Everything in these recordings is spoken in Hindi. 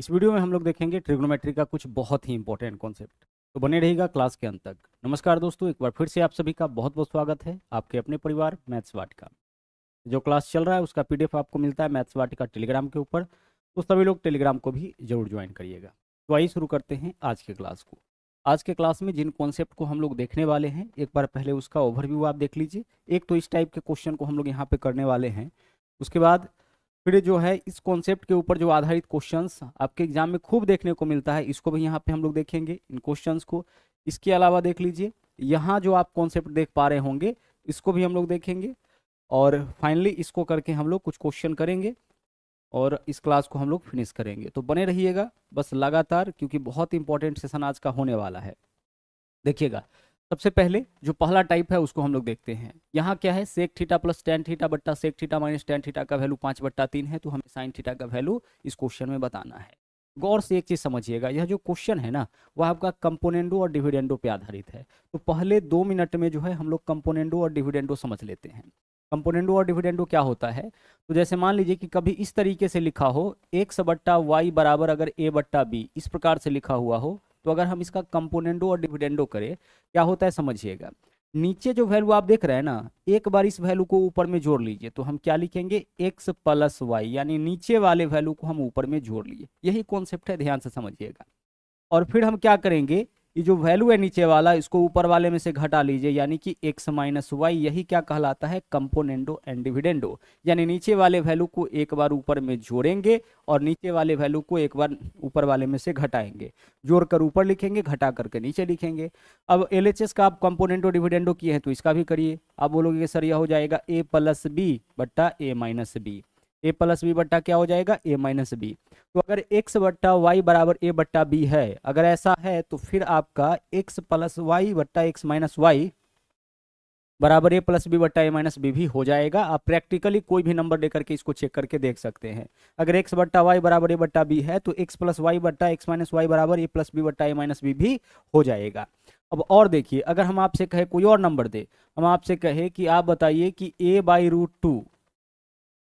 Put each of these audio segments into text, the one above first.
इस वीडियो में हम लोग देखेंगे ट्रिग्नोमेट्री का कुछ बहुत ही इंपॉर्टेंट कॉन्सेप्ट तो बने रहेगा क्लास के अंत तक नमस्कार दोस्तों एक बार फिर से आप सभी का बहुत बहुत स्वागत है आपके अपने परिवार मैथ्स वाटिका जो क्लास चल रहा है उसका पीडीएफ आपको मिलता है मैथ्स वाटिका टेलीग्राम के ऊपर तो सभी लोग टेलीग्राम को भी जरूर ज्वाइन करिएगा तो आइए शुरू करते हैं आज के क्लास को आज के क्लास में जिन कॉन्सेप्ट को हम लोग देखने वाले हैं एक बार पहले उसका ओवरव्यू आप देख लीजिए एक तो इस टाइप के क्वेश्चन को हम लोग यहाँ पे करने वाले हैं उसके बाद फिर जो है इस कॉन्सेप्ट के ऊपर जो आधारित क्वेश्चंस आपके एग्जाम में खूब देखने को मिलता है इसको भी यहाँ पे हम लोग देखेंगे इन क्वेश्चंस को इसके अलावा देख लीजिए यहाँ जो आप कॉन्सेप्ट देख पा रहे होंगे इसको भी हम लोग देखेंगे और फाइनली इसको करके हम लोग कुछ क्वेश्चन करेंगे और इस क्लास को हम लोग फिनिश करेंगे तो बने रहिएगा बस लगातार क्योंकि बहुत इंपॉर्टेंट सेशन आज का होने वाला है देखिएगा सबसे पहले जो पहला टाइप है उसको हम लोग देखते हैं यहाँ क्या है sec theta plus tan theta बट्टा sec theta minus tan theta का वैल्यू पाँच बट्टा तीन है तो हमें साइन थीटा का वैल्यू इस क्वेश्चन में बताना है गौर से एक चीज़ समझिएगा यह जो क्वेश्चन है ना वह आपका कंपोनेंडो और डिविडेंडो पे आधारित है तो पहले दो मिनट में जो है हम लोग कंपोनेंडो और डिविडेंडो समझ लेते हैं कंपोनेंडो और डिविडेंडो क्या होता है तो जैसे मान लीजिए कि कभी इस तरीके से लिखा हो एक बट्टा वाई बराबर अगर ए बट्टा बी इस प्रकार से लिखा हुआ हो तो अगर हम इसका कंपोनेंडो और डिविडेंडो करें क्या होता है समझिएगा नीचे जो वैल्यू आप देख रहे हैं ना एक बार इस वैल्यू को ऊपर में जोड़ लीजिए तो हम क्या लिखेंगे एक्स प्लस वाई यानी नीचे वाले वैल्यू को हम ऊपर में जोड़ लिए यही कॉन्सेप्ट है ध्यान से समझिएगा और फिर हम क्या करेंगे ये जो वैल्यू है नीचे वाला इसको ऊपर वाले में से घटा लीजिए यानी कि एक्स माइनस वाई यही क्या कहलाता है कंपोनेंडो एंड डिविडेंडो यानी नीचे वाले वैल्यू को एक बार ऊपर में जोड़ेंगे और नीचे वाले वैल्यू को एक बार ऊपर वाले में से घटाएंगे जोड़ कर ऊपर लिखेंगे घटा करके नीचे लिखेंगे अब एल का आप कंपोनेंटो डिविडेंडो किए हैं तो इसका भी करिए आप बोलोगे सर यह हो जाएगा ए प्लस बी बट्टा A minus B A plus B बट्टा क्या हो जाएगा ए माइनस बी तो अगर x बट्टा वाई बराबर ए बट्टा बी है अगर ऐसा है तो फिर आपका x प्लस वाई बट्टा एक्स माइनस वाई बराबर ए प्लस बी बट्टा ए माइनस बी भी हो जाएगा आप प्रैक्टिकली कोई भी नंबर लेकर के इसको चेक करके देख सकते हैं अगर x बट्टा वाई बराबर ए बट्टा बी है तो x प्लस वाई बट्टा एक्स माइनस वाई बराबर ए प्लस बी बट्टा ए माइनस बी भी हो जाएगा अब और देखिए अगर हम आपसे कहे कोई और नंबर दे हम आपसे कहे कि आप बताइए कि ए बाई रूट टू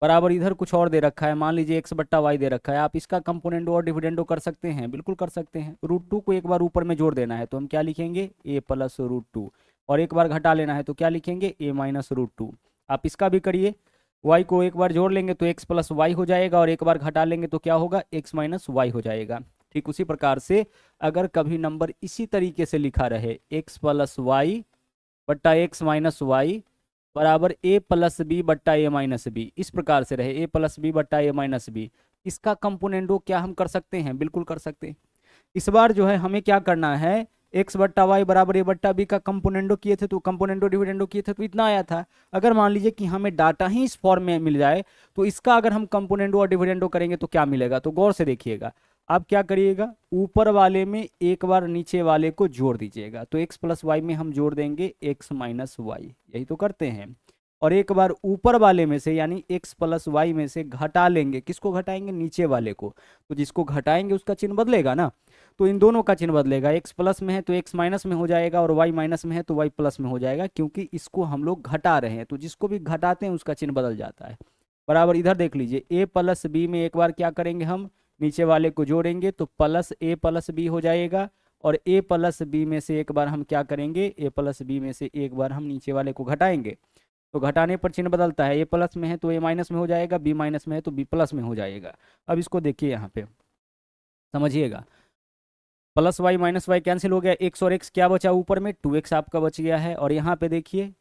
बराबर इधर कुछ और दे रखा है मान लीजिए एक्स बट्टा वाई दे रखा है आप इसका कंपोनेंटो और डिविडेंडो तो कर सकते हैं बिल्कुल कर सकते हैं रूट टू को एक बार ऊपर में जोड़ देना है तो हम क्या लिखेंगे ए प्लस रूट टू और एक बार घटा लेना है तो क्या लिखेंगे ए माइनस रूट टू आप इसका भी करिए वाई को एक बार जोड़ लेंगे तो एक्स प्लस वाई हो जाएगा और एक बार घटा लेंगे तो क्या होगा एक्स माइनस वाई हो जाएगा ठीक उसी प्रकार से अगर कभी नंबर इसी तरीके से लिखा रहे एक्स प्लस वाई बट्टा एक्स माइनस वाई बराबर ए प्लस बी बट्टा ए माइनस बी इस प्रकार से रहे ए प्लस बी बट्टा ए माइनस बी इसका कंपोनेंटो क्या हम कर सकते हैं बिल्कुल कर सकते हैं इस बार जो है हमें क्या करना है एक्स बट्टा वाई बराबर ए बट्टा बी का कंपोनेंटो किए थे तो कंपोनेंटो डिविडेंडो किए थे तो इतना आया था अगर मान लीजिए कि हमें डाटा ही इस फॉर्म में मिल जाए तो इसका अगर हम कंपोनेंटो और डिविडेंडो करेंगे तो क्या मिलेगा तो गौर से देखिएगा अब क्या करिएगा ऊपर वाले में एक बार नीचे वाले को जोड़ दीजिएगा तो x प्लस वाई में हम जोड़ देंगे x माइनस वाई यही तो करते हैं और एक बार ऊपर वाले में से यानी x प्लस वाई में से घटा लेंगे किसको घटाएंगे नीचे वाले को तो जिसको घटाएंगे उसका चिन्ह बदलेगा ना तो इन दोनों का चिन्ह बदलेगा x प्लस में है तो x माइनस में हो जाएगा और y माइनस में है तो y प्लस में हो जाएगा क्योंकि इसको हम लोग घटा रहे हैं तो जिसको भी घटाते हैं उसका चिन्ह बदल जाता है बराबर इधर देख लीजिए ए प्लस बी में एक बार क्या करेंगे हम नीचे वाले को जोड़ेंगे तो प्लस ए प्लस बी हो जाएगा और ए प्लस बी में से एक बार हम क्या करेंगे ए प्लस बी में से एक बार हम नीचे वाले को घटाएंगे तो घटाने पर चिन्ह बदलता है ए प्लस में है तो ए माइनस में हो जाएगा बी माइनस में है तो बी प्लस में हो जाएगा अब इसको देखिए यहाँ पे समझिएगा plus Y minus Y cancel हो गया एक्स और एक्स क्या बचा ऊपर में टू एक्स आपका बच गया है और यहाँ पे देखिए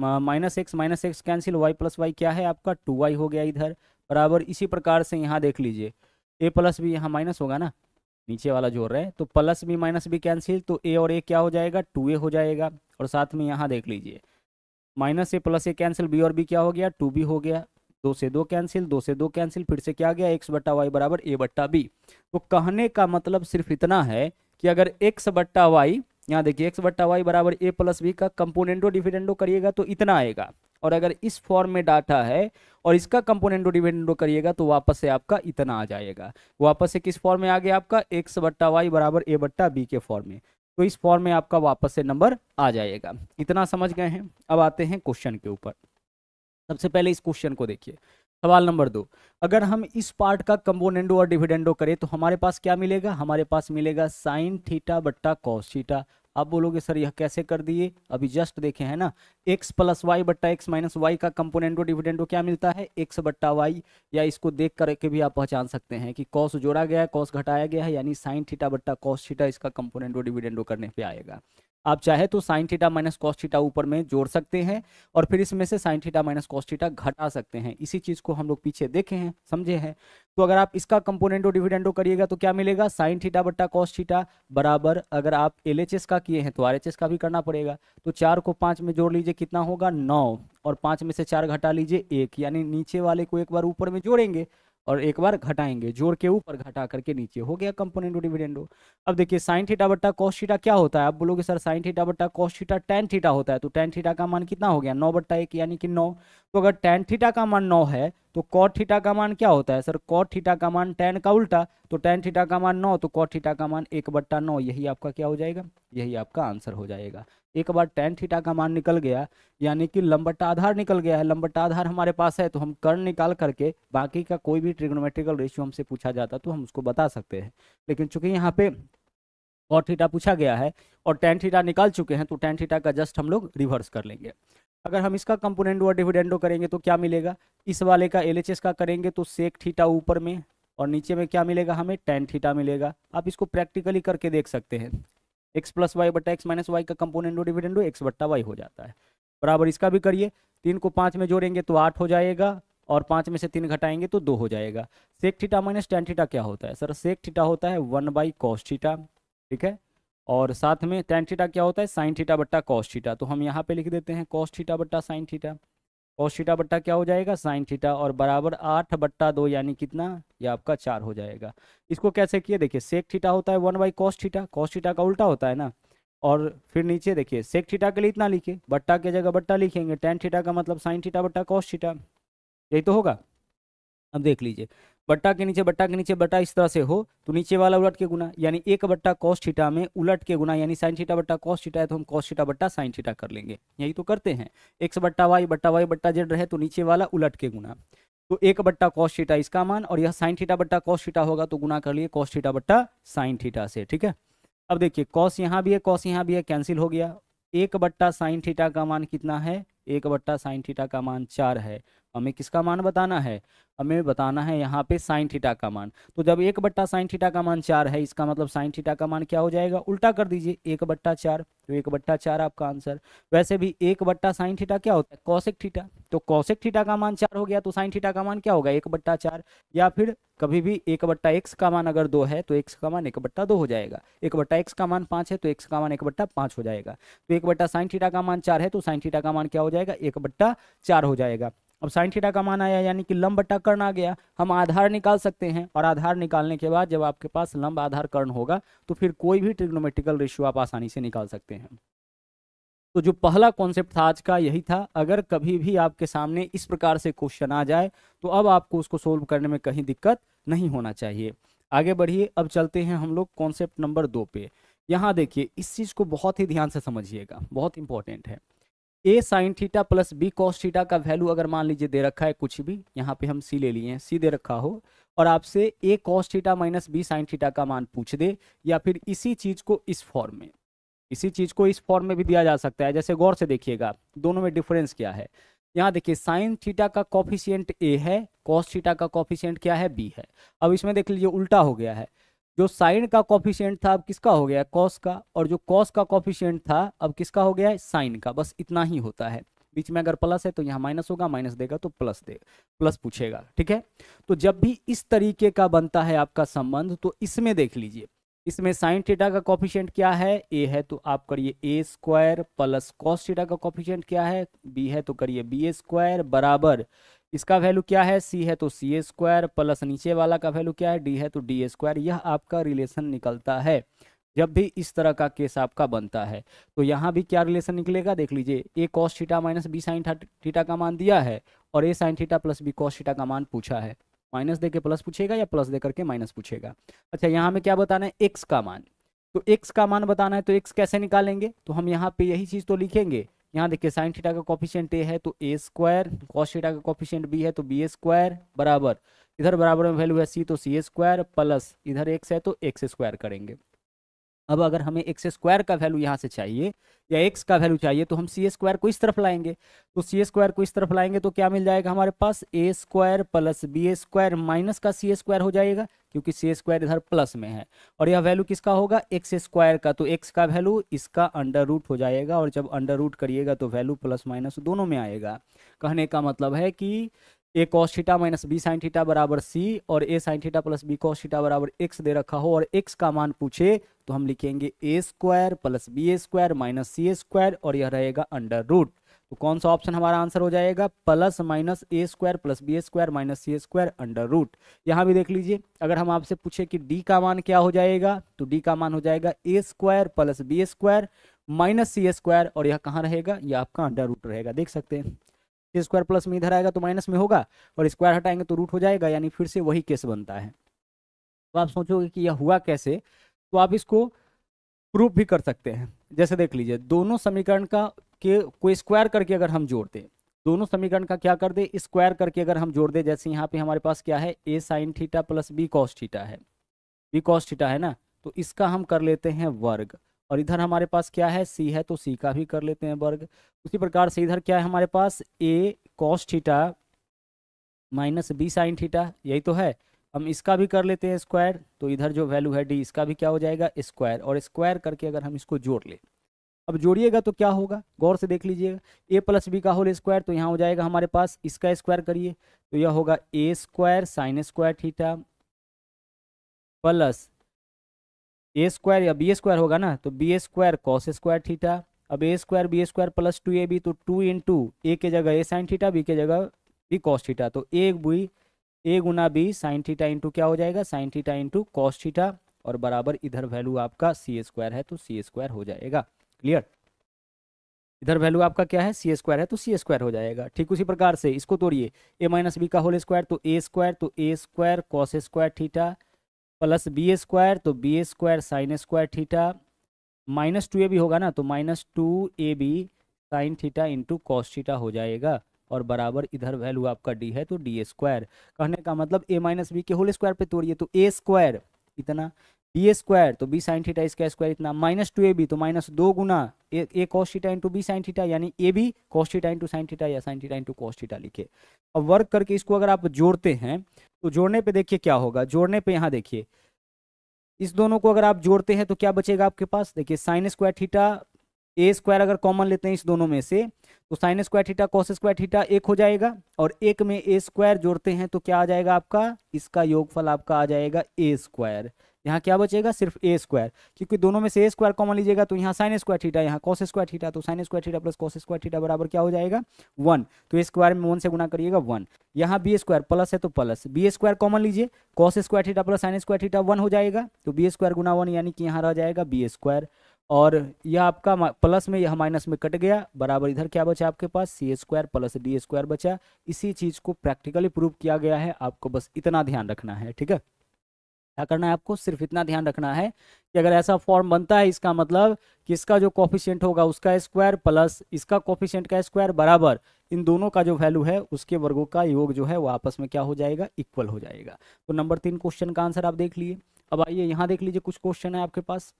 minus X minus X cancel Y plus Y क्या है आपका टू वाई हो गया इधर बराबर इसी प्रकार से यहाँ देख लीजिए ए प्लस बी यहाँ माइनस होगा ना नीचे वाला जोड़ रहे हैं तो plus B minus B cancel तो ए और ए क्या हो जाएगा टू ए हो जाएगा और साथ में यहाँ देख लीजिए minus A plus A cancel B और बी क्या हो गया टू बी हो गया दो से दो कैंसिल दो से दो कैंसिल फिर से क्या गया एक्स बट्टा वाई बराबर ए बट्टा बी तो कहने का मतलब सिर्फ इतना है कि अगर एक्स बट्टा वाई यहाँ देखिए एक्स बट्टा वाई बराबर ए प्लस बी का कंपोनेंटो डिफिडेंडो करिएगा तो इतना आएगा और अगर इस फॉर्म में डाटा है और इसका कंपोनेंटो डिपेंडेंटो करिएगा तो वापस से आपका इतना आ जाएगा वापस से किस फॉर्म में आ गया आपका एक्स बट्टा वाई बराबर ए बट्टा बी के फॉर्म में तो इस फॉर्म में आपका वापस से नंबर आ जाएगा इतना समझ गए हैं अब आते हैं क्वेश्चन के ऊपर सबसे पहले इस क्वेश्चन को देखिए सवाल नंबर दो अगर हम इस पार्ट का कंपोनेंडो और डिविडेंडो करें तो हमारे पास क्या मिलेगा हमारे पास मिलेगा साइन थीटा बट्टा कॉस थीटा आप बोलोगे सर यह कैसे कर दिए अभी जस्ट देखे है ना एक्स प्लस वाई बट्टा एक्स माइनस वाई का कंपोनेंटो डिविडेंडो क्या मिलता है एक्स बट्टा वाई या इसको देख करके भी आप पहचान सकते हैं कि कॉस जोड़ा गया है कॉस घटाया गया है यानी साइन थीटा बट्टा कॉस थीटा इसका कंपोनेंटो डिविडेंडो करने पर आएगा आप चाहे तो sine theta minus cos theta ऊपर में जोड़ सकते हैं और फिर इसमें से sine theta minus cos theta घटा सकते हैं इसी चीज को हम लोग पीछे देखे हैं समझे हैं तो अगर आप इसका कंपोनेंटो डिविडेंडो करिएगा तो क्या मिलेगा साइन थीटा बट्टा कॉस थीटा बराबर अगर आप एल का किए हैं तो आर का भी करना पड़ेगा तो चार को पांच में जोड़ लीजिए कितना होगा नौ और पांच में से चार घटा लीजिए एक यानी नीचे वाले को एक बार ऊपर में जोड़ेंगे और एक बार घटाएंगे जोड़ के ऊपर घटा करके नीचे हो गया कंपोनेंट डिविडेंडो अब देखिए साइन थीटा बट्टा कॉस थीटा क्या होता है आप बोलोगे सर साइन थीटा बट्टा कॉस थीटा टेन थीटा होता है तो टेन थीटा का मान कितना हो गया नौ बट्टा एक यानी कि नौ तो अगर टेन थीटा का मान नौ है तो कॉट थीटा का मान क्या होता है सर कॉट थीटा का मान टेन का उल्टा तो टेन थीटा का मान नौ तो कॉट थीटा का मान एक बट्टा नौ यही आपका क्या हो जाएगा यही आपका आंसर हो जाएगा एक बार टेन थीटा का मान निकल गया यानी कि लंबट्टा आधार निकल गया है लंबट्टा आधार हमारे पास है तो हम कर्ण निकाल करके बाकी का कोई भी ट्रिग्नोमेट्रिकल रेशियो हमसे पूछा जाता तो हम उसको बता सकते हैं लेकिन चूंकि यहाँ पे कॉटा थीटा पूछा गया है और टेन थीटा निकाल चुके हैं तो टेन थीटा का जस्ट हम लोग रिवर्स कर लेंगे अगर हम इसका कंपोनेंट और डिविडेंडो करेंगे तो क्या मिलेगा इस वाले का एल का करेंगे तो सेक थीटा ऊपर में और नीचे में क्या मिलेगा हमें टेन थीटा मिलेगा आप इसको प्रैक्टिकली करके देख सकते हैं एक्स प्लस वाई बटा एक्स माइनस वाई का कंपोनेंट और डिविडेंडो एक्स बट्टा वाई हो जाता है बराबर इसका भी करिए तीन को पाँच में जोड़ेंगे तो आठ हो जाएगा और पाँच में से तीन घटाएंगे तो दो हो जाएगा sec theta minus tan theta क्या होता है सर सेक थीटा होता है वन बाई कॉस थीटा ठीक है और साथ में टेन थीटा क्या होता है साइन थीटा बट्टा कॉस थीटा तो हम यहाँ पे लिख देते हैं कॉस थीटा बट्टा साइन थीटा कॉस थीटा बट्टा क्या हो जाएगा साइन थीटा और बराबर आठ बट्टा दो यानी कितना ये आपका चार हो जाएगा इसको कैसे किया देखिए सेक थीटा होता है one by cos theta cos theta का उल्टा होता है ना और फिर नीचे देखिए सेक थीटा के लिए इतना लिखे बट्टा की जगह बट्टा लिखेंगे टेन थीटा का मतलब साइन थीटा बट्टा कॉस थीटा यही तो होगा अब देख लीजिए बट्टा के नीचे बट्टा के नीचे बट्टा इस तरह से हो तो नीचे वाला उलट के गुना यानी एक बट्टा कॉस थीटा में उलट के गुना यानी साइन थीटा बट्टा कॉस थीटा है तो हम कॉस थीटा बट्टा साइन थीटा कर लेंगे यही तो करते हैं एक्स बट्टा वाई बट्टा वाई बट्टा जेड रहे तो नीचे वाला उलट के गुना तो एक बट्टा कॉस थीटा इसका मान और यह साइन ठीटा बट्टा कॉस थीटा होगा तो गुना कर लिए कॉस थीटा बट्टा साइन ठीटा से ठीक है अब देखिए कॉस यहाँ भी है कॉस यहाँ भी है कैंसिल हो गया एक बट्टा साइन ठीटा का मान कितना है एक बट्टा साइन ठीटा का मान चार है हमें किसका मान बताना है हमें बताना है यहाँ पे साइन थीटा का मान तो जब एक बट्टा साइन थीटा का मान चार है इसका मतलब साइन थीटा का मान क्या हो जाएगा उल्टा कर दीजिए एक बट्टा चार तो एक बट्टा चार आपका आंसर वैसे भी एक बट्टा साइन थीटा क्या होता है कौशिक थीटा तो कौशिक थीटा का मान चार हो गया तो साइन थीटा का मान क्या होगा एक बट्टा चार या फिर कभी भी एक बट्टा एक्स का मान अगर दो है तो एक्स का मान एक बट्टा दो हो जाएगा एक बट्टा एक्स का मान पाँच है तो एक्स का मान एक बट्टा पाँच हो जाएगा तो एक बट्टा साइन थीटा का मान चार है तो साइन थीटा का मान क्या हो जाएगा एक बट्टा चार हो जाएगा अब साइन थीटा का मान आया यानी कि लंब बटा कर्ण आ गया हम आधार निकाल सकते हैं और आधार निकालने के बाद जब आपके पास लंब आधार कर्ण होगा तो फिर कोई भी ट्रिग्नोमेट्रिकल रेशियो आप आसानी से निकाल सकते हैं तो जो पहला कॉन्सेप्ट था आज का यही था अगर कभी भी आपके सामने इस प्रकार से क्वेश्चन आ जाए तो अब आपको उसको सोल्व करने में कहीं दिक्कत नहीं होना चाहिए आगे बढ़िए अब चलते हैं हम लोग कॉन्सेप्ट नंबर दो पे यहाँ देखिए इस चीज़ को बहुत ही ध्यान से समझिएगा बहुत इंपॉर्टेंट है A sine theta plus B cos theta का वैल्यू अगर मान लीजिए दे रखा है कुछ भी यहाँ पे हम सी ले लिए हैं सी दे रखा हो और आपसे A cos theta minus B sine theta का मान पूछ दे या फिर इसी चीज़ को इस फॉर्म में इसी चीज़ को इस फॉर्म में भी दिया जा सकता है जैसे गौर से देखिएगा दोनों में डिफरेंस क्या है यहाँ देखिए साइन थीटा का कॉफिशियंट ए है कॉस थीटा का कॉफिशियंट क्या है बी है अब इसमें देख लीजिए उल्टा हो गया है जो साइन का कॉफिशियंट था अब किसका हो गया कॉस का और जो कॉस का कॉफिशियंट था अब किसका हो गया है साइन का बस इतना ही होता है बीच में अगर प्लस है तो यहाँ माइनस होगा माइनस देगा तो प्लस देगा प्लस पूछेगा ठीक है तो जब भी इस तरीके का बनता है आपका संबंध तो इसमें देख लीजिए इसमें साइन थीटा का कॉफिशियंट क्या है ए है तो आप करिए A square plus cos theta का कॉफिशियंट क्या है बी है तो करिए बी ए स्क्वायर बराबर इसका वैल्यू क्या है सी है तो सी ए स्क्वायर प्लस नीचे वाला का वैल्यू क्या है डी है तो डी ए स्क्वायर यह आपका रिलेशन निकलता है जब भी इस तरह का केस आपका बनता है तो यहाँ भी क्या रिलेशन निकलेगा देख लीजिए A cos theta minus B sine theta का मान दिया है और A sine theta plus B cos theta का मान पूछा है माइनस दे के प्लस पूछेगा या प्लस दे करके माइनस पूछेगा अच्छा यहाँ में क्या बताना है एक्स का मान तो एक्स का मान बताना है तो एक्स कैसे निकालेंगे तो हम यहाँ पे यही चीज़ तो लिखेंगे यहाँ देखिए साइन थीटा का कॉफिशियंट ए है तो ए स्क्वायर कॉस थीटा का कॉफिशियंट बी है तो बी स्क्वायर बराबर इधर बराबर में वैल्यू है सी तो सी स्क्वायर प्लस इधर एक्स है तो एक्स स्क्वायर करेंगे अब अगर हमें एक्स स्क्वायर का वैल्यू यहाँ से चाहिए या एक्स का वैल्यू चाहिए तो हम सी स्क्वायर को इस तरफ लाएंगे तो सी स्क्वायर को इस तरफ लाएंगे तो क्या मिल जाएगा हमारे पास A square plus B square minus का सी स्क्वायर हो जाएगा क्योंकि सी स्क्वायर इधर प्लस में है और यह वैल्यू किसका होगा एक्स स्क्वायर का तो एक्स का वैल्यू इसका अंडर रूट हो जाएगा और जब अंडर रूट करिएगा तो वैल्यू प्लस माइनस दोनों में आएगा कहने का मतलब है कि A cos theta minus B sine theta बराबर सी और A sine theta plus B cos theta बराबर एक्स दे रखा हो और एक्स का मान पूछे तो हम लिखेंगे A square plus B A square minus C A square और यह रहेगा अंडर रूट तो कौन सा ऑप्शन हमारा आंसर हो जाएगा plus minus A square plus B A square minus C A square under root यहाँ भी देख लीजिए अगर हम आपसे पूछे कि डी का मान क्या हो जाएगा तो डी का मान हो जाएगा A square plus B square minus C square और यह कहाँ रहेगा यह आपका अंडर रूट रहेगा देख सकते हैं ये स्क्वायर प्लस में इधर आएगा तो माइनस में होगा और स्क्वायर हटाएंगे तो रूट हो जाएगा यानी फिर से वही केस बनता है तो आप सोचोगे कि यह हुआ कैसे तो आप इसको प्रूफ भी कर सकते हैं जैसे देख लीजिए दोनों समीकरण का के को स्क्वायर करके अगर हम जोड़ दें दोनों समीकरण का क्या कर दे स्क्वायर करके अगर हम जोड़ दें जैसे यहाँ पे हमारे पास क्या है A sine theta plus B cos theta है बी कॉस थीटा है ना तो इसका हम कर लेते हैं वर्ग और इधर हमारे पास क्या है सी है तो सी का भी कर लेते हैं वर्ग उसी प्रकार से इधर क्या है हमारे पास A cos theta minus B sine theta यही तो है हम इसका भी कर लेते हैं स्क्वायर तो इधर जो वैल्यू है डी इसका भी क्या हो जाएगा स्क्वायर और स्क्वायर करके अगर हम इसको जोड़ ले अब जोड़िएगा तो क्या होगा गौर से देख लीजिएगा ए प्लस बी का होल स्क्वायर तो यहाँ हो जाएगा हमारे पास इसका स्क्वायर करिए तो यह होगा A square sine square theta plus A square या बी स्क्वायर होगा ना तो B square cos square theta अब A square B square plus two A B तो टू इन टू ए के जगह ए साइन थीटा बी के जगह बी कॉस थीटा तो ए बी ए गुना बी साइन थीटा इंटू क्या हो जाएगा sine theta into cos theta और बराबर इधर वैल्यू आपका सी स्क्वायर है तो सी स्क्वायर हो जाएगा क्लियर इधर वैल्यू आपका क्या है सी स्क्वायर है तो सी स्क्वायर हो जाएगा ठीक उसी प्रकार से इसको तोड़िए ए माइनस बी का होल स्क्वायर तो ए स्क्वायर तो ए square cos square theta plus B square तो B square sine square theta minus two A भी होगा ना तो माइनस टू ए B sine theta into cos theta हो जाएगा और बराबर इधर वैल्यू आपका डी है तो डी स्क्वायर कहने का मतलब ए माइनस बी के होल स्क्वायर पे तोड़िए तो ए स्क्वायर इतना बी स्क्वायर तो बी साइन थीटा इसका स्क्वायर इतना माइनस टू ए बी तो माइनस दो गुना A, A cos theta into B sine theta यानी A B cos theta into sine theta या sine theta into cos theta लिखे अब वर्क करके इसको अगर आप जोड़ते हैं तो जोड़ने पे देखिए क्या होगा जोड़ने पे यहाँ देखिए इस दोनों को अगर आप जोड़ते हैं तो क्या बचेगा आपके पास देखिए sine square theta A square अगर कॉमन लेते हैं इस दोनों में से तो sine square theta cos square theta एक हो जाएगा और एक में ए स्क्वायर जोड़ते हैं तो क्या आ जाएगा आपका इसका योगफल आपका आ जाएगा ए स्क्वायर यहाँ क्या बचेगा सिर्फ ए स्क्वायर क्योंकि दोनों में से ए स्क्वायर कॉमन लीजिएगा तो यहाँ साइन स्क्वायर ठीटा यहाँ कॉस स्क्वायर ठीटा तो sine square theta plus cos square theta बराबर क्या हो जाएगा वन तो ए स्क्वायर में वन से गुना करिएगा वन यहाँ बी स्क्वायर प्लस है तो प्लस बी स्क्वायर कॉमन लीजिए cos square theta plus sine square theta one हो जाएगा तो बी स्क्वायर गुना वन यानी कि यहाँ रह जाएगा बी स्क्वायर और यह आपका प्लस में यह माइनस में कट गया बराबर इधर क्या बचा आपके पास C square plus D square बचा इसी चीज़ को प्रैक्टिकली प्रूव किया गया है आपको बस इतना ध्यान रखना है ठीक है क्या करना है आपको सिर्फ इतना ध्यान रखना है कि अगर ऐसा फॉर्म बनता है इसका मतलब कि इसका जो कॉफिशियंट होगा उसका स्क्वायर प्लस इसका कॉफिशियंट का स्क्वायर बराबर इन दोनों का जो वैल्यू है उसके वर्गों का योग जो है वो आपस में क्या हो जाएगा इक्वल हो जाएगा तो नंबर तीन क्वेश्चन का आंसर आप देख लिए अब आइए यहाँ देख लीजिए कुछ क्वेश्चन है आपके पास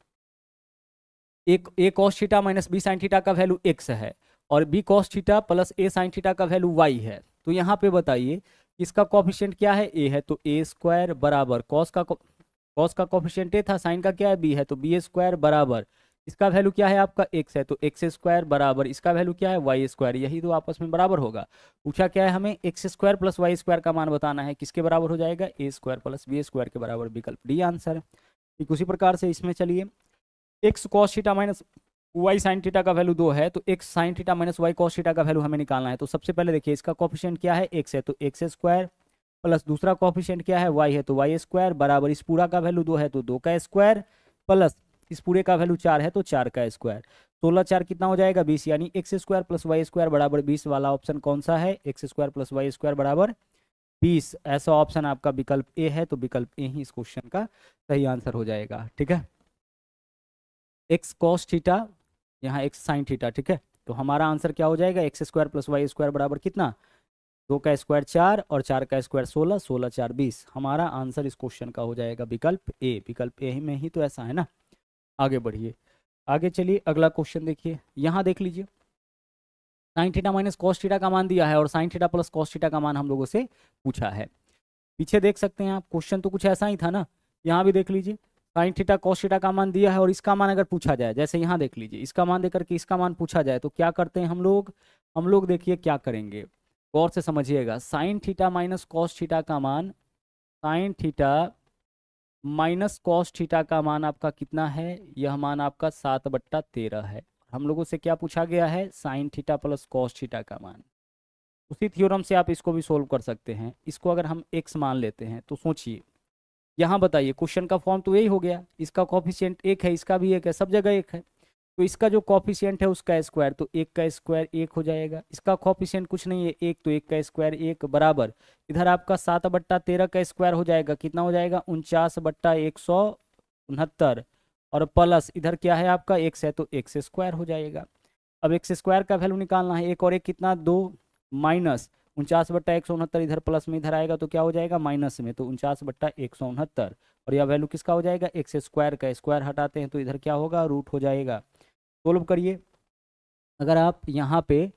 एक A cos theta minus B sine theta का वैल्यू एक्स है और B cos theta plus A sine theta का वैल्यू वाई है तो यहाँ पे बताइए इसका कॉफिशियंट क्या है ए है तो ए स्क्वायर बराबर कॉस का कॉस का कॉफिशियंट ए था साइन का क्या है बी है तो बी स्क्वायर बराबर इसका वैल्यू क्या है आपका एक्स है तो एक्स स्क्वायर बराबर इसका वैल्यू क्या है वाई स्क्वायर यही तो आपस में बराबर होगा पूछा क्या है हमें X square plus Y square का मान बताना है किसके बराबर हो जाएगा A square plus B square के बराबर विकल्प डी आंसर है ठीक उसी प्रकार से इसमें चलिए X cos theta minus Y sine theta का वैल्यू दो है तो एक sine theta minus Y cos theta का वैल्यू हमें निकालना है तो सबसे पहले देखिए इसका कॉफिशियंट क्या है एक्स है तो एक्स स्क्वायर प्लस दूसरा कॉफिशियंट क्या है वाई है तो वाई स्क्वायर बराबर इस पूरा का वैल्यू दो है तो दो का स्क्वायर प्लस इस पूरे का वैल्यू चार है तो चार का स्क्वायर सोलह चार कितना हो जाएगा बीस यानी X square plus Y square बराबर बीस वाला ऑप्शन कौन सा है X square plus Y square बराबर बीस ऐसा ऑप्शन आपका विकल्प ए है तो विकल्प ए ही इस क्वेश्चन का सही आंसर हो जाएगा ठीक है एक्स कॉस थीटा यहाँ एक्स साइन थीटा ठीक है तो हमारा आंसर क्या हो जाएगा X square plus Y square बराबर कितना दो का स्क्वायर चार और चार का स्क्वायर सोलह सोलह चार बीस हमारा आंसर इस क्वेश्चन का हो जाएगा विकल्प ए विकल्प ए में ही तो ऐसा है ना आगे बढ़िए आगे चलिए अगला क्वेश्चन देखिए यहाँ देख लीजिए sine theta minus cos theta का मान दिया है और sine theta plus cos theta का मान हम लोगों से पूछा है पीछे देख सकते हैं आप क्वेश्चन तो कुछ ऐसा ही था ना यहाँ भी देख लीजिए साइन थीटा कॉस थीटा का मान दिया है और इसका मान अगर पूछा जाए जैसे यहाँ देख लीजिए इसका मान देकर के इसका मान पूछा जाए तो क्या करते हैं हम लोग हम लोग देखिए क्या करेंगे गौर से समझिएगा sine theta minus cos theta का मान sine theta minus cos theta का मान आपका कितना है यह मान आपका सात बट्टा तेरह है हम लोगों से क्या पूछा गया है sine theta plus cos theta का मान उसी थ्योरम से आप इसको भी सोल्व कर सकते हैं इसको अगर हम एक्स मान लेते हैं तो सोचिए यहाँ बताइए क्वेश्चन का फॉर्म तो यही हो गया इसका कॉफिशियंट एक है इसका भी एक है सब जगह एक है तो इसका जो कॉफिशियंट है उसका स्क्वायर तो एक का स्क्वायर एक हो जाएगा इसका कॉफिशियंट कुछ नहीं है एक तो एक का स्क्वायर एक बराबर इधर आपका सात बट्टा तेरह का स्क्वायर हो जाएगा कितना हो जाएगा उनचास बट्टा एक सौ उनहत्तर और प्लस इधर क्या है आपका एक है तो एक्स स्क्वायर हो जाएगा अब एक्स स्क्वायर का वैल्यू निकालना है एक और एक कितना दो माइनस उनचास बट्टा एक सौ उनहत्तर इधर प्लस में इधर आएगा तो क्या हो जाएगा माइनस में तो उनचास बट्टा एक सौ उनहत्तर और यह वैल्यू किसका हो जाएगा एक से स्क्वायर का स्क्वायर हटाते हैं तो इधर क्या होगा रूट हो जाएगा सोल्व करिए अगर आप यहाँ पे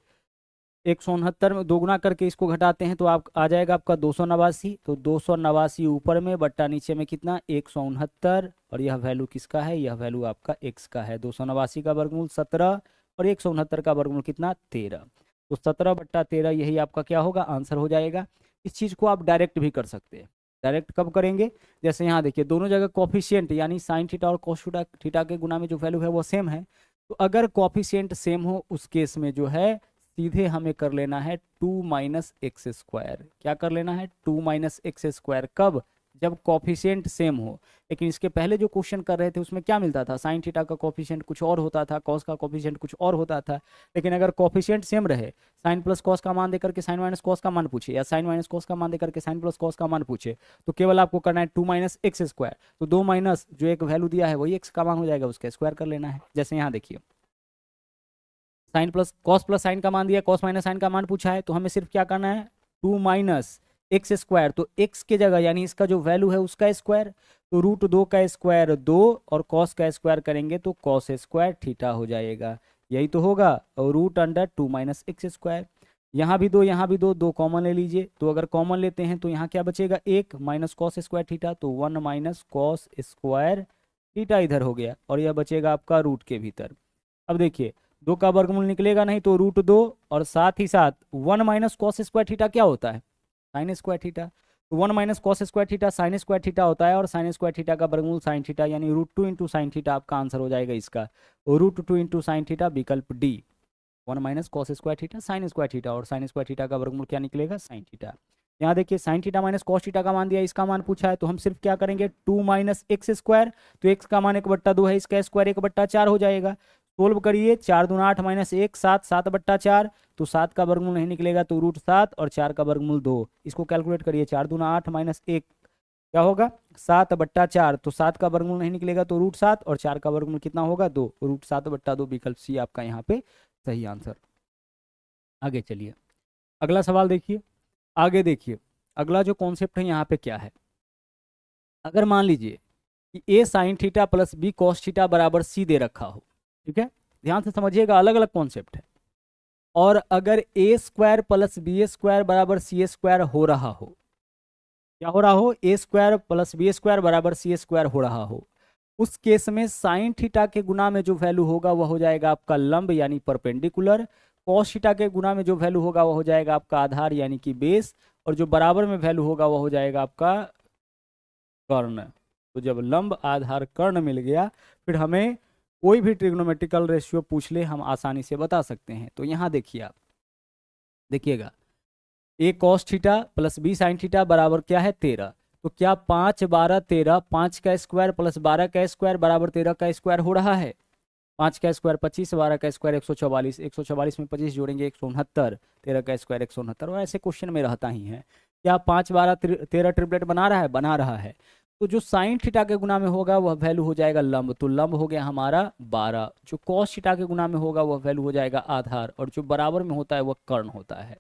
एक सौ उनहत्तर में दोगुना करके इसको घटाते हैं तो आप आ जाएगा आपका दो सौ नवासी तो दो सौ नवासी ऊपर में बट्टा नीचे में कितना एक सौ उनहत्तर और यह वैल्यू किसका है यह वैल्यू आपका एक्स का है दो सौ नवासी का वर्गमूल सत्रह और एक सौ उनहत्तर का वर्गमूल कितना तेरह तो सत्रह बट्टा तेरह यही आपका क्या होगा आंसर हो जाएगा इस चीज़ को आप डायरेक्ट भी कर सकते हैं डायरेक्ट कब करेंगे जैसे यहाँ देखिए दोनों जगह कॉफिशियंट यानी साइन थीटा और कॉशुटा थीटा के गुना में जो वैल्यू है वो सेम है तो अगर कॉफिशियंट सेम हो उस केस में जो है सीधे हमें कर लेना है टू माइनस एक्स स्क्वायर क्या कर लेना है टू माइनस एक्स स्क्वायर कब जब कॉफिशियंट सेम हो लेकिन इसके पहले जो क्वेश्चन कर रहे थे उसमें क्या मिलता था साइन थीटा का कॉफिशियंट कुछ और होता था कॉस का कॉफिशियंट कुछ और होता था लेकिन अगर कॉफिशियंट सेम रहे साइन प्लस कॉस का मान देकर के साइन माइनस कॉस का मान पूछे या साइन माइनस कॉस का मान देकर के साइन प्लस कॉस का मान पूछे तो केवल आपको करना है टू माइनस एक्स स्क्वायर तो दो माइनस जो एक वैल्यू दिया है वही एक्स का मान हो जाएगा उसका स्क्वायर कर लेना है जैसे यहाँ देखिए sine plus cos plus sine का मान दिया कॉस माइनस साइन का मान पूछा है तो हमें सिर्फ क्या करना है टू माइनस एक्स स्क्वायर तो एक्स के जगह यानी इसका जो वैल्यू है उसका स्क्वायर तो रूट दो का स्क्वायर दो और कॉस का स्क्वायर करेंगे तो कॉस स्क्वायर थीटा हो जाएगा यही तो होगा और root under two minus x square यहाँ भी दो यहाँ भी दो दो कॉमन ले लीजिए तो अगर कॉमन लेते हैं तो यहाँ क्या बचेगा एक माइनस कॉस स्क्वायर थीटा तो one minus cos square theta इधर हो गया और यह बचेगा आपका रूट के भीतर अब देखिए दो का वर्गमूल निकलेगा नहीं तो रूट दो और साथ ही साथ one minus cos square theta क्या होता है साइन स्क्वायर थीटा तो one minus cos square theta sine square theta होता है और साइन स्क्वायर थीटा का वर्गमूल साइन थीटा यानी root two into sine theta आपका आंसर हो जाएगा इसका और तो root two into sine theta विकल्प D one minus cos square theta sine square theta और साइन स्क्वायर थीटा का वर्गमूल क्या निकलेगा साइन थीटा यहाँ देखिए sine theta minus cos theta का मान दिया इसका मान पूछा है तो हम सिर्फ क्या करेंगे टू माइनस एक्स स्क्वायर तो एक्स का मान एक बट्टा दो है इसका स्क्वायर एक बट्टा चार हो जाएगा सोल्व करिए चार दून आठ माइनस एक सात सात बट्टा चार तो सात का वर्गमूल नहीं निकलेगा तो रूट सात और चार का वर्गमूल दो इसको कैलकुलेट करिए चार दून आठ माइनस एक क्या होगा सात बट्टा चार तो सात का वर्गमूल नहीं निकलेगा तो रूट सात और चार का वर्गमूल कितना होगा दो रूट सात बट्टा दो विकल्प सी आपका यहाँ पे सही आंसर आगे चलिए अगला सवाल देखिए आगे देखिए अगला जो कॉन्सेप्ट है यहाँ पे क्या है अगर मान लीजिए कि a sine theta plus B cos theta बराबर सी दे रखा हो ठीक है ध्यान से समझिएगा अलग अलग कॉन्सेप्ट है और अगर a square plus B square बराबर सी स्क्वायर हो रहा हो क्या हो रहा हो a square plus B square बराबर सी स्क्वायर हो रहा हो उस केस में साइन थीटा के गुना में जो वैल्यू होगा वह हो जाएगा आपका लंब यानी परपेंडिकुलर कॉस थीटा के गुना में जो वैल्यू होगा वह हो जाएगा आपका आधार यानी कि बेस और जो बराबर में वैल्यू होगा वह हो जाएगा आपका कर्ण तो जब लंब आधार कर्ण मिल गया फिर हमें कोई भी ट्रिग्नोमेट्रिकल रेशियो पूछ ले हम आसानी से बता सकते हैं तो यहाँ देखिए आप देखिएगा a cos theta plus b sine theta बराबर क्या है तेरह तो क्या पाँच बारह तेरह पाँच का स्क्वायर प्लस बारह का स्क्वायर बराबर तेरह का स्क्वायर हो रहा है पाँच का स्क्वायर पच्चीस बारह का स्क्वायर एक सौ चौवालीस एक सौ चौवालीस में पच्चीस जोड़ेंगे एक सौ उनहत्तर तेरह का स्क्वायर एक सौ उनहत्तर और ऐसे क्वेश्चन में रहता ही है क्या पाँच बारह तेरह ट्रिपलेट बना रहा है बना रहा है तो जो साइन थीटा के गुना में होगा वह वैल्यू हो जाएगा लंब तो लंब हो गया हमारा बारह जो कॉस थीटा के गुना में होगा वह वैल्यू हो जाएगा आधार और जो बराबर में होता है वह कर्ण होता है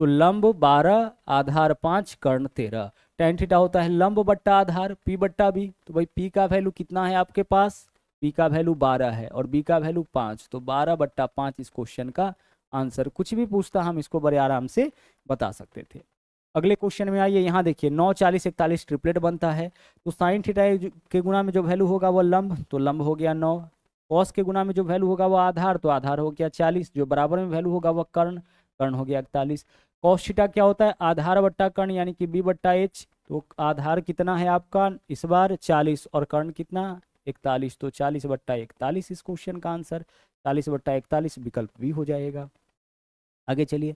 तो लंब बारह आधार पांच कर्ण तेरह टेन थीटा होता है लंब बट्टा आधार पी बट्टा बी तो भाई पी का वैल्यू कितना है आपके पास पी का वैल्यू बारह है और बी का वैल्यू पांच तो बारह बट्टा पांच इस क्वेश्चन का आंसर कुछ भी पूछता हम इसको बड़े आराम से बता सकते थे अगले क्वेश्चन में आइए यहाँ देखिए नौ चालीस इकतालीस ट्रिपलेट बनता है तो साइन थीटा के गुना में जो वैल्यू होगा वो लंब तो लंब हो गया नौ कॉस के गुना में जो वैल्यू होगा वो आधार तो आधार हो गया चालीस जो बराबर में वैल्यू होगा वो कर्ण कर्ण हो गया इकतालीस कॉस थीटा क्या होता है आधार बट्टा कर्ण यानी कि बी बट्टा एच तो आधार कितना है आपका इस बार चालीस और कर्ण कितना इकतालीस तो चालीस बट्टा इकतालीस इस क्वेश्चन का आंसर चालीस बट्टा इकतालीस विकल्प भी हो जाएगा आगे चलिए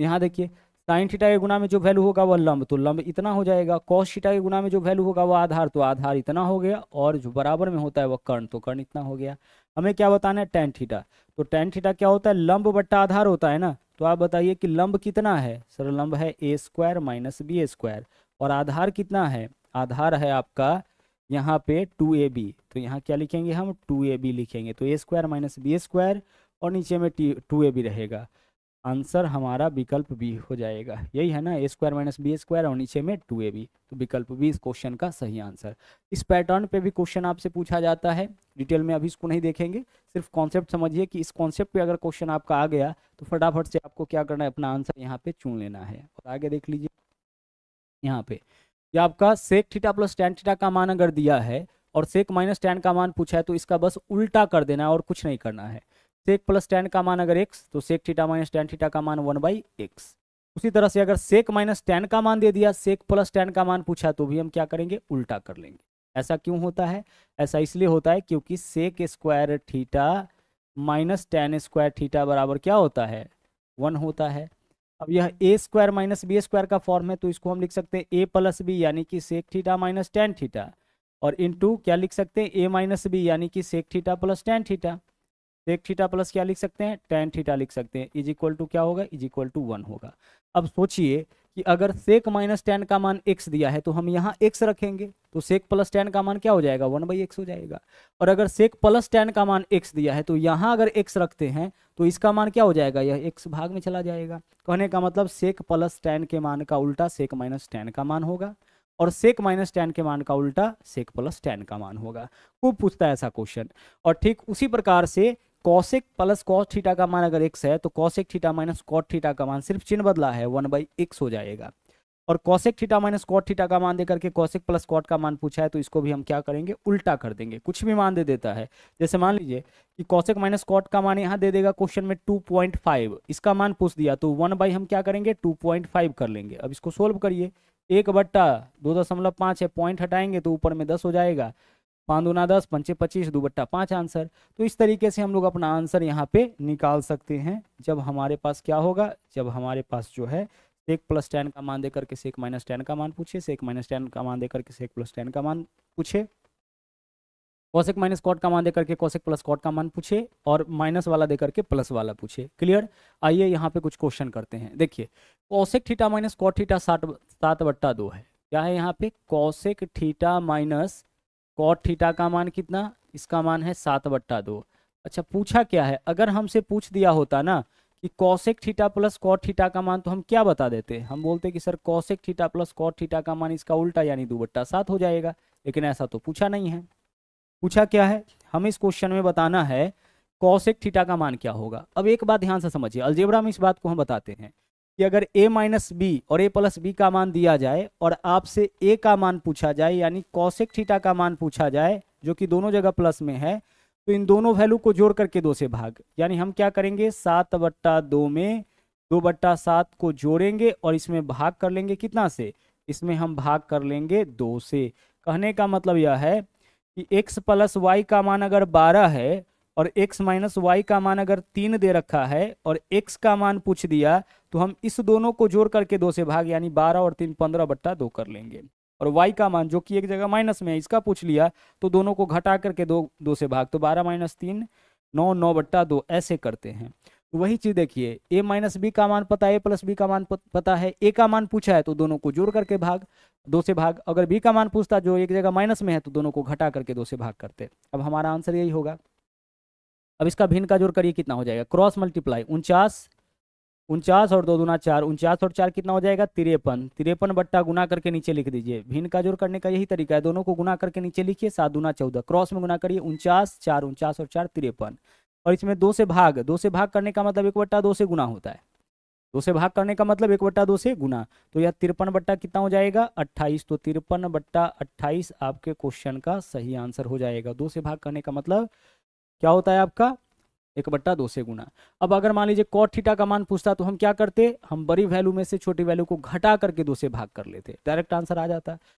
यहाँ देखिए साइन थीटा के गुना में जो वैल्यू होगा वह लंब तो लंब इतना हो जाएगा कॉस थीटा के गुना में जो वैल्यू होगा वह आधार तो आधार इतना हो गया और जो बराबर में होता है वह कर्ण तो कर्ण इतना हो गया हमें क्या बताना है टेन थीटा तो टेन थीटा क्या होता है लंब बट्टा आधार होता है ना तो आप बताइए कि लंब कितना है सर लंब है a square minus b square और आधार कितना है आधार है आपका यहाँ पे टू ए बी तो यहाँ क्या लिखेंगे हम टू ए बी लिखेंगे तो ए स्क्वायर माइनस बी स्क्वायर और नीचे में टी टू ए बी रहेगा आंसर हमारा विकल्प बी हो जाएगा यही है ना a square minus b square और नीचे में टू ए बी तो विकल्प बी इस क्वेश्चन का सही आंसर इस पैटर्न पे भी क्वेश्चन आपसे पूछा जाता है डिटेल में अभी इसको नहीं देखेंगे सिर्फ कॉन्सेप्ट समझिए कि इस कॉन्सेप्ट पे अगर क्वेश्चन आपका आ गया तो फटाफट से आपको क्या करना है अपना आंसर यहाँ पे चुन लेना है और आगे देख लीजिए यहाँ पे जो आपका sec theta plus tan theta का मान अगर दिया है और सेक माइनस टेन का मान पूछा है तो इसका बस उल्टा कर देना है और कुछ नहीं करना है सेक प्लस टेन का मान अगर एक्स तो sec theta minus tan theta का मान वन बाई एक्स उसी तरह से अगर सेक माइनस टेन का मान दे दिया सेक प्लस टेन का मान पूछा तो भी हम क्या करेंगे उल्टा कर लेंगे ऐसा क्यों होता है ऐसा इसलिए होता है क्योंकि sec square theta minus tan square theta बराबर क्या होता है वन होता है अब यह a square minus b square का फॉर्म है तो इसको हम लिख सकते हैं ए प्लस बी यानी कि sec theta minus tan theta और इन टू क्या लिख सकते हैं ए माइनस बी यानी कि sec theta plus tan theta sec theta plus क्या लिख सकते हैं टेन थीटा लिख सकते हैं इज इक्वल टू क्या होगा इज इक्वल टू वन होगा अब सोचिए कि अगर सेक माइनस टेन का मान एक्स दिया है तो हम यहाँ एक्स रखेंगे तो सेक प्लस टेन का मान क्या हो जाएगा वन बाई एक्स हो जाएगा और अगर सेक प्लस टेन का मान एक्स दिया है तो यहाँ अगर एक्स रखते हैं तो इसका मान क्या हो जाएगा यह एक्स भाग में चला जाएगा कहने का मतलब सेक प्लस टेन के मान का उल्टा सेक माइनस टेन का मान होगा और सेक माइनस टेन के मान का उल्टा सेक प्लस टेन का मान होगा खूब पूछता है ऐसा क्वेश्चन और ठीक उसी प्रकार से कॉसेक प्लस कॉस थीटा का मान अगर एक्स है तो cosec theta minus cot theta का मान सिर्फ चिन्ह बदला है वन बाई एक्स हो जाएगा और cosec theta minus cot theta का मान देकर के कॉसेक प्लस कॉट का मान पूछा है तो इसको भी हम क्या करेंगे उल्टा कर देंगे कुछ भी मान दे देता है जैसे मान लीजिए कि कॉसेक माइनस कॉट का मान यहाँ दे देगा क्वेश्चन में टू इसका मान पूछ दिया तो वन बाई हम क्या करेंगे टू कर लेंगे अब इसको सोल्व करिए एक बट्टा दो दशमलव पाँच है पॉइंट हटाएंगे तो ऊपर में दस हो जाएगा पाँच दुना दस पंचे पच्चीस दो बट्टा पाँच आंसर तो इस तरीके से हम लोग अपना आंसर यहाँ पे निकाल सकते हैं जब हमारे पास क्या होगा जब हमारे पास जो है सेक प्लस टेन का मान देकर के सेक माइनस टेन का मान पूछे सेक माइनस टेन का मान देकर के सेक प्लस टेन का मान पूछे कौशिक माइनस कॉट का मान देकर के कौशिक प्लस कॉट का मान पूछे और माइनस वाला देकर के प्लस वाला पूछे क्लियर आइए यहाँ पे कुछ क्वेश्चन करते हैं देखिए cosec theta minus cot theta सात सात बट्टा दो है क्या है यहाँ पे cosec theta minus cot theta का मान कितना इसका मान है सात बट्टा दो अच्छा पूछा क्या है अगर हमसे पूछ दिया होता ना कि cosec theta plus cot theta का मान तो हम क्या बता देते हम बोलते कि sir cosec theta plus cot theta का मान इसका उल्टा यानी दो बट्टा सात हो जाएगा लेकिन ऐसा तो पूछा नहीं है पूछा क्या है हमें इस क्वेश्चन में बताना है कौशिक थीटा का मान क्या होगा अब एक बात ध्यान से समझिए अलजेबरा में इस बात को हम बताते हैं कि अगर a माइनस बी और a प्लस बी का मान दिया जाए और आपसे a का मान पूछा जाए यानी कौशिक थीटा का मान पूछा जाए जो कि दोनों जगह प्लस में है तो इन दोनों वैल्यू को जोड़ करके दो से भाग यानी हम क्या करेंगे सात बट्टा दो में दो बट्टा सात को जोड़ेंगे और इसमें भाग कर लेंगे कितना से इसमें हम भाग कर लेंगे दो से कहने का मतलब यह है कि x प्लस वाई का मान अगर बारह है और x माइनस वाई का मान अगर तीन दे रखा है और x का मान पूछ दिया तो हम इस दोनों को जोड़ करके दो से भाग यानी बारह और तीन पंद्रह बट्टा दो कर लेंगे और y का मान जो कि एक जगह माइनस में है इसका पूछ लिया तो दोनों को घटा करके दो दो से भाग तो बारह माइनस तीन नौ नौ बट्टा दो ऐसे करते हैं तो वही चीज देखिए ए माइनस बी का मान पता है ए प्लस बी का मान पता है ए का मान पूछा है तो दोनों को जोड़ करके भाग दो से भाग अगर बी का मान पूछता जो एक जगह माइनस में है तो दोनों को घटा करके दो से भाग करते अब हमारा आंसर यही होगा अब इसका भिन्न का जोड़ करिए कितना हो जाएगा क्रॉस मल्टीप्लाई उनचास उनचास और दो दुना चार उनचास और चार कितना हो जाएगा तिरपन तिरपन बट्टा गुना करके नीचे लिख दीजिए भिन्न का जोड़ करने का यही तरीका है दोनों को गुना करके नीचे लिखिए सात दुना चौदह क्रॉस में गुना करिए उनचास चार उनचास और चार तिरपन और इसमें दो से भाग दो से भाग करने का मतलब एक बट्टा दो से गुना होता है दो से भाग करने का मतलब एक बट्टा दो से गुना तो यह तिरपन बट्टा कितना हो जाएगा अट्ठाईस तो तिरपन बट्टा अट्ठाईस आपके क्वेश्चन का सही आंसर हो जाएगा दो से भाग करने का मतलब क्या होता है आपका एक बट्टा दो से गुना अब अगर मान लीजिए कॉट थीटा का मान पूछता तो हम क्या करते हम बड़ी वैल्यू में से छोटी वैल्यू को घटा करके दो से भाग कर लेते डायरेक्ट आंसर आ जाता